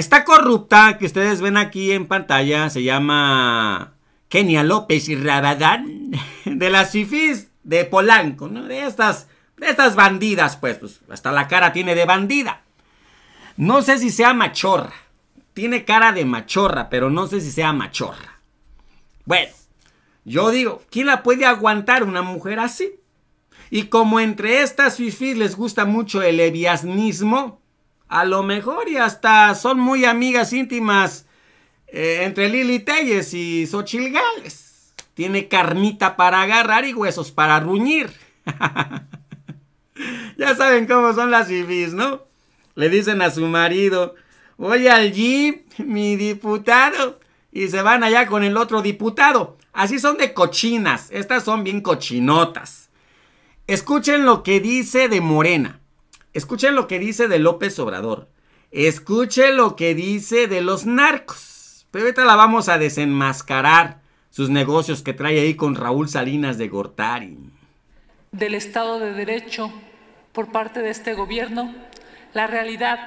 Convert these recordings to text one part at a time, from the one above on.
Esta corrupta que ustedes ven aquí en pantalla se llama Kenia López y Rabadán de las Sifis de Polanco, ¿no? De estas, estas bandidas, pues, pues, hasta la cara tiene de bandida. No sé si sea machorra. Tiene cara de machorra, pero no sé si sea machorra. Bueno, yo digo, ¿quién la puede aguantar una mujer así? Y como entre estas fifís les gusta mucho el leviasnismo, a lo mejor y hasta son muy amigas íntimas eh, entre Lili Telles y Sochilgales. Tiene carnita para agarrar y huesos para ruñir. ya saben cómo son las civis, ¿no? Le dicen a su marido, voy al jeep, mi diputado. Y se van allá con el otro diputado. Así son de cochinas. Estas son bien cochinotas. Escuchen lo que dice de Morena. Escuchen lo que dice de López Obrador. Escuchen lo que dice de los narcos. Pero ahorita la vamos a desenmascarar sus negocios que trae ahí con Raúl Salinas de Gortari. Del Estado de Derecho por parte de este gobierno, la realidad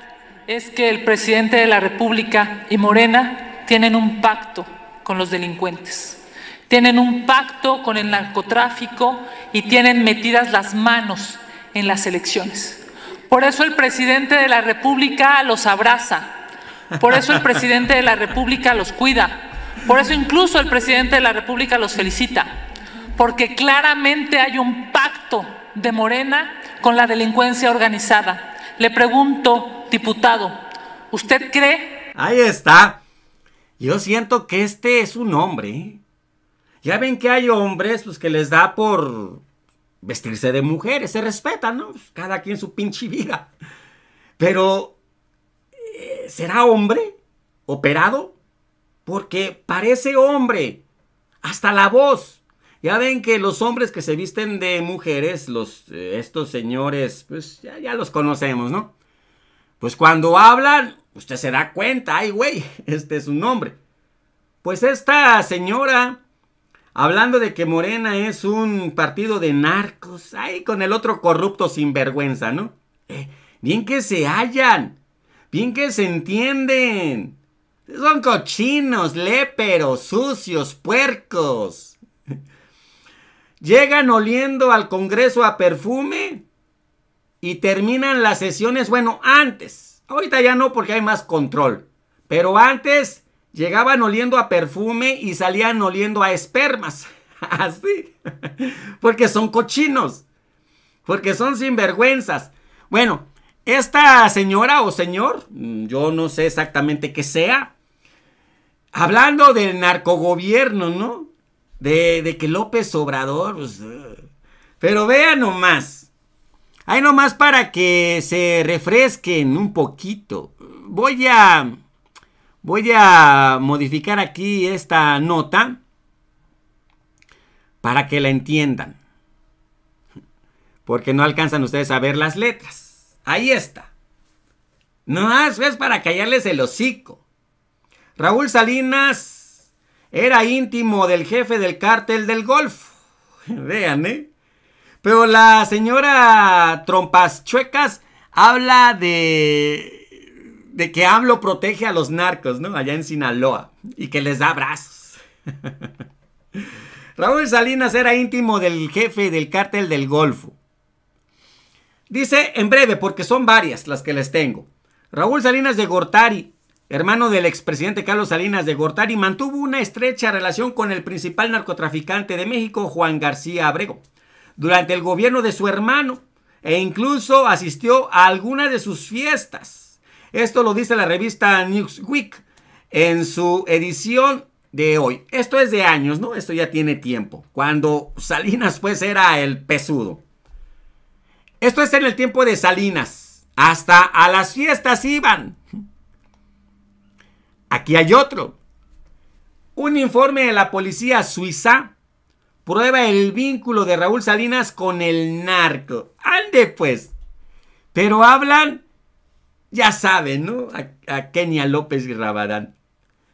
es que el presidente de la República y Morena tienen un pacto con los delincuentes, tienen un pacto con el narcotráfico y tienen metidas las manos en las elecciones. Por eso el presidente de la República los abraza, por eso el presidente de la República los cuida, por eso incluso el presidente de la República los felicita, porque claramente hay un pacto de Morena con la delincuencia organizada. Le pregunto, diputado, ¿usted cree? Ahí está. Yo siento que este es un hombre. Ya ven que hay hombres los pues, que les da por vestirse de mujeres, se respetan, ¿no? Pues, cada quien su pinche vida. Pero, eh, ¿será hombre operado? Porque parece hombre, hasta la voz. Ya ven que los hombres que se visten de mujeres, los, eh, estos señores, pues ya, ya los conocemos, ¿no? Pues cuando hablan, usted se da cuenta, ay, güey, este es un hombre. Pues esta señora Hablando de que Morena es un partido de narcos, ahí con el otro corrupto sinvergüenza, ¿no? Eh, bien que se hallan, bien que se entienden. Son cochinos, léperos, sucios, puercos. Llegan oliendo al Congreso a perfume y terminan las sesiones, bueno, antes. Ahorita ya no porque hay más control. Pero antes Llegaban oliendo a perfume y salían oliendo a espermas. Así. Porque son cochinos. Porque son sinvergüenzas. Bueno, esta señora o señor, mm, yo no sé exactamente qué sea, hablando del narcogobierno, ¿no? De, que López Obrador, pues, pero vean nomás. Hay nomás para que se refresquen un poquito. Voy a Voy a modificar aquí esta nota para que la entiendan. Porque no alcanzan ustedes a ver las letras. Ahí está. No eso es para callarles el hocico. Raúl Salinas era íntimo del jefe del cártel del Golfo. Vean, ¿eh? Pero la señora Trompas Chuecas habla de de que hablo protege a los narcos, ¿no? Allá en Sinaloa. Y que les da abrazos. Raúl Salinas era íntimo del jefe del cártel del Golfo. Dice en breve, porque son varias las que les tengo. Raúl Salinas de Gortari, hermano del expresidente Carlos Salinas de Gortari, mantuvo una estrecha relación con el principal narcotraficante de México, Juan García Abrego, durante el gobierno de su hermano e incluso asistió a algunas de sus fiestas. Esto lo dice la revista Newsweek en su edición de hoy. Esto es de años, ¿no? Esto ya tiene tiempo. Cuando Salinas pues era el pesudo. Esto es en el tiempo de Salinas. Hasta a las fiestas iban. Aquí hay otro. Un informe de la policía suiza prueba el vínculo de Raúl Salinas con el narco. Ande pues. Pero hablan ya saben, ¿no? A, Kenia López y Rabadán.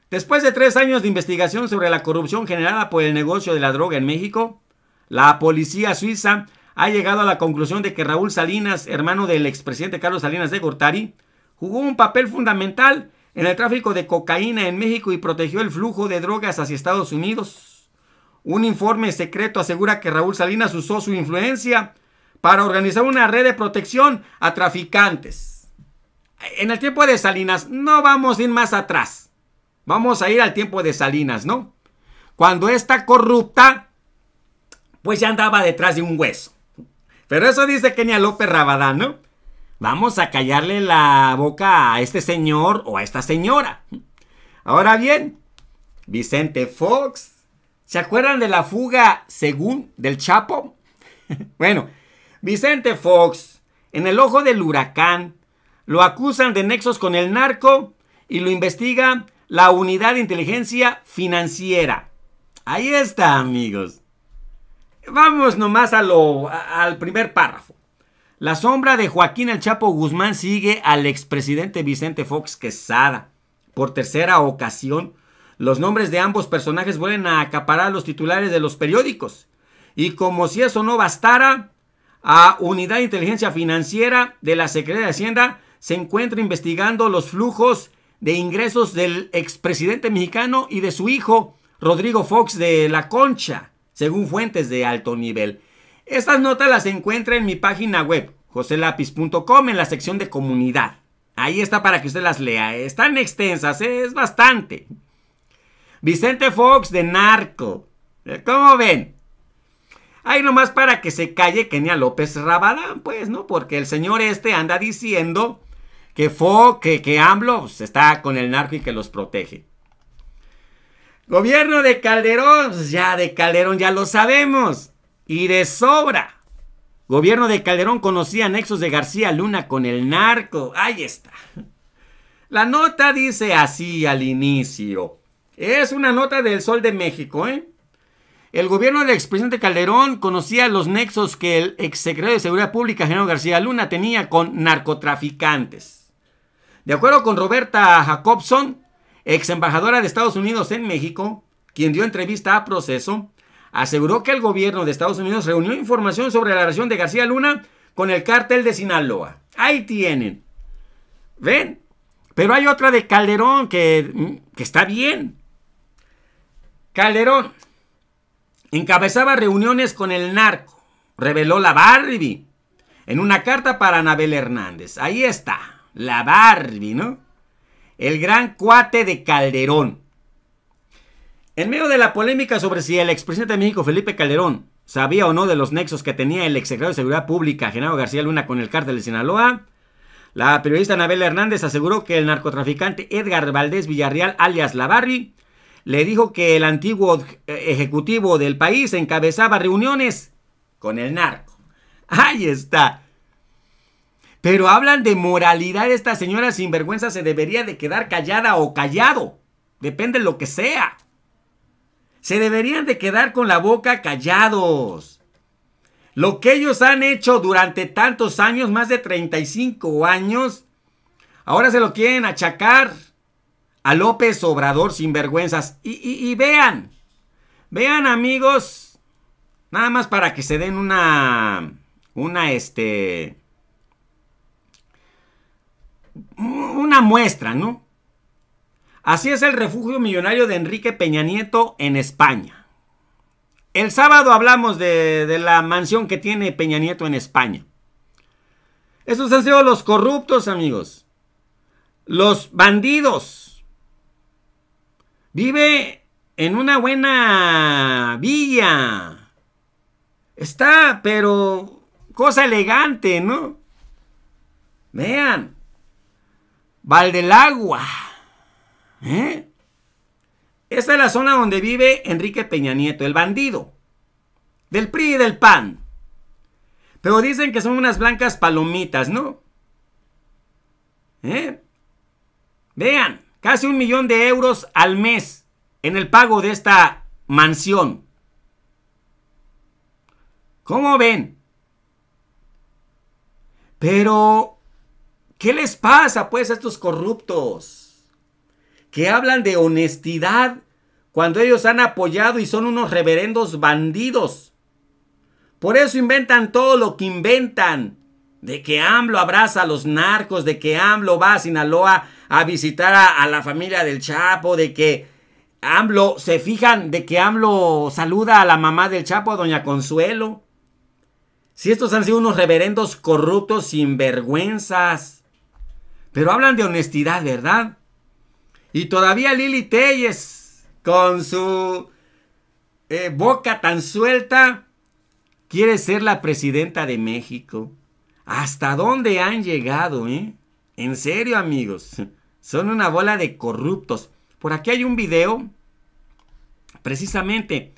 Después de tres años de investigación sobre la corrupción generada por el negocio de la droga en México, la policía suiza ha llegado a la conclusión de que Raúl Salinas, hermano del expresidente Carlos Salinas de Gortari, jugó un papel fundamental en el tráfico de cocaína en México y protegió el flujo de drogas hacia Estados Unidos. Un informe secreto asegura que Raúl Salinas usó su influencia para organizar una red de protección a traficantes en el tiempo de Salinas, no vamos a ir más atrás. Vamos a ir al tiempo de Salinas, ¿no? Cuando esta corrupta, pues ya andaba detrás de un hueso. Pero eso dice Kenia López Rabadán, ¿no? Vamos a callarle la boca a este señor o a esta señora. Ahora bien, Vicente Fox, ¿se acuerdan de la fuga según del Chapo? bueno, Vicente Fox, en el ojo del huracán, lo acusan de nexos con el narco y lo investiga la Unidad de Inteligencia Financiera. Ahí está, amigos. Vamos nomás a al primer párrafo. La sombra de Joaquín El Chapo Guzmán sigue al expresidente Vicente Fox Quesada. Por tercera ocasión, los nombres de ambos personajes vuelven a acaparar los titulares de los periódicos. Y como si eso no bastara, a Unidad de Inteligencia Financiera de la Secretaría de Hacienda se encuentra investigando los flujos de ingresos del expresidente mexicano y de su hijo, Rodrigo Fox de La Concha, según fuentes de alto nivel. Estas notas las encuentra en mi página web, joselapis.com, en la sección de comunidad. Ahí está para que usted las lea. Están extensas, ¿eh? es bastante. Vicente Fox de Narco. Eh, ¿Cómo ven? Ahí nomás para que se calle Kenia López Rabadán, pues, ¿no? Porque el señor este anda diciendo que Fo, que, que AMLO pues, está con el narco y que los protege. Gobierno de Calderón, pues, ya de Calderón ya lo sabemos. Y de sobra. Gobierno de Calderón conocía nexos de García Luna con el narco. Ahí está. La nota dice así al inicio. Es una nota del Sol de México, ¿eh? El gobierno del expresidente Calderón conocía los nexos que el exsecretario de Seguridad Pública, General García Luna, tenía con narcotraficantes. De acuerdo con Roberta Jacobson, ex embajadora de Estados Unidos en México, quien dio entrevista a Proceso, aseguró que el gobierno de Estados Unidos reunió información sobre la relación de García Luna con el cártel de Sinaloa. Ahí tienen. ¿Ven? Pero hay otra de Calderón que, que está bien. Calderón encabezaba reuniones con el narco, reveló la Barbie en una carta para Anabel Hernández. Ahí está la Barbie, ¿no? El gran cuate de Calderón. En medio de la polémica sobre si el expresidente de México, Felipe Calderón, sabía o no de los nexos que tenía el exsecretario de Seguridad Pública, Genaro García Luna, con el cártel de Sinaloa, la periodista Anabel Hernández aseguró que el narcotraficante Edgar Valdés Villarreal, alias La le dijo que el antiguo ejecutivo del país encabezaba reuniones con el narco. Ahí está. Pero hablan de moralidad. Esta señora sinvergüenza se debería de quedar callada o callado. Depende de lo que sea. Se deberían de quedar con la boca callados. Lo que ellos han hecho durante tantos años, más de 35 años, ahora se lo quieren achacar a López Obrador sinvergüenzas. Y, y vean, vean amigos, nada más para que se den una, una, este, una muestra, ¿no? Así es el refugio millonario de Enrique Peña Nieto en España. El sábado hablamos de, la mansión que tiene Peña Nieto en España. Esos han sido los corruptos, amigos. Los bandidos. Vive en una buena villa. Está, pero cosa elegante, ¿no? Vean, del ¿Eh? Esta es la zona donde vive Enrique Peña Nieto, el bandido. Del PRI y del PAN. Pero dicen que son unas blancas palomitas, ¿no? ¿Eh? Vean, casi un millón de euros al mes en el pago de esta mansión. ¿Cómo ven? Pero ¿Qué les pasa pues a estos corruptos? Que hablan de honestidad cuando ellos han apoyado y son unos reverendos bandidos. Por eso inventan todo lo que inventan. De que AMLO abraza a los narcos, de que AMLO va a Sinaloa a visitar a, la familia del Chapo, de que AMLO, se fijan, de que AMLO saluda a la mamá del Chapo, a Doña Consuelo. Si estos han sido unos reverendos corruptos, sin vergüenzas. Pero hablan de honestidad, ¿verdad? Y todavía Lili Telles, con su eh, boca tan suelta, quiere ser la presidenta de México. ¿Hasta dónde han llegado, eh? En serio, amigos. Son una bola de corruptos. Por aquí hay un video, precisamente,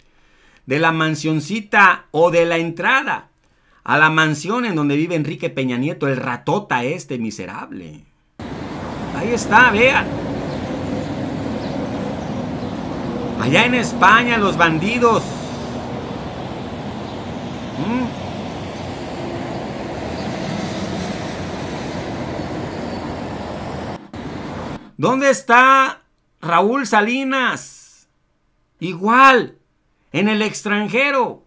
de la mansioncita o de la entrada a la mansión en donde vive Enrique Peña Nieto, el ratota este miserable. Ahí está, vean. Allá en España los bandidos. ¿Mm? ¿Dónde está Raúl Salinas? Igual, en el extranjero,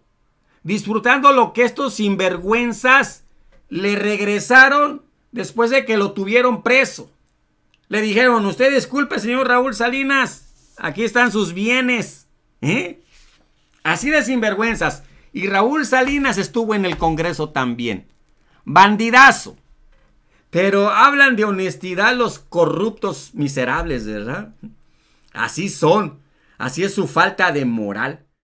disfrutando lo que estos sinvergüenzas le regresaron después de que lo tuvieron preso. Le dijeron, usted disculpe, señor Raúl Salinas, aquí están sus bienes. ¿Eh? Así de sinvergüenzas. Y Raúl Salinas estuvo en el Congreso también. Bandidazo. Pero hablan de honestidad los corruptos miserables, ¿verdad? Así son. Así es su falta de moral.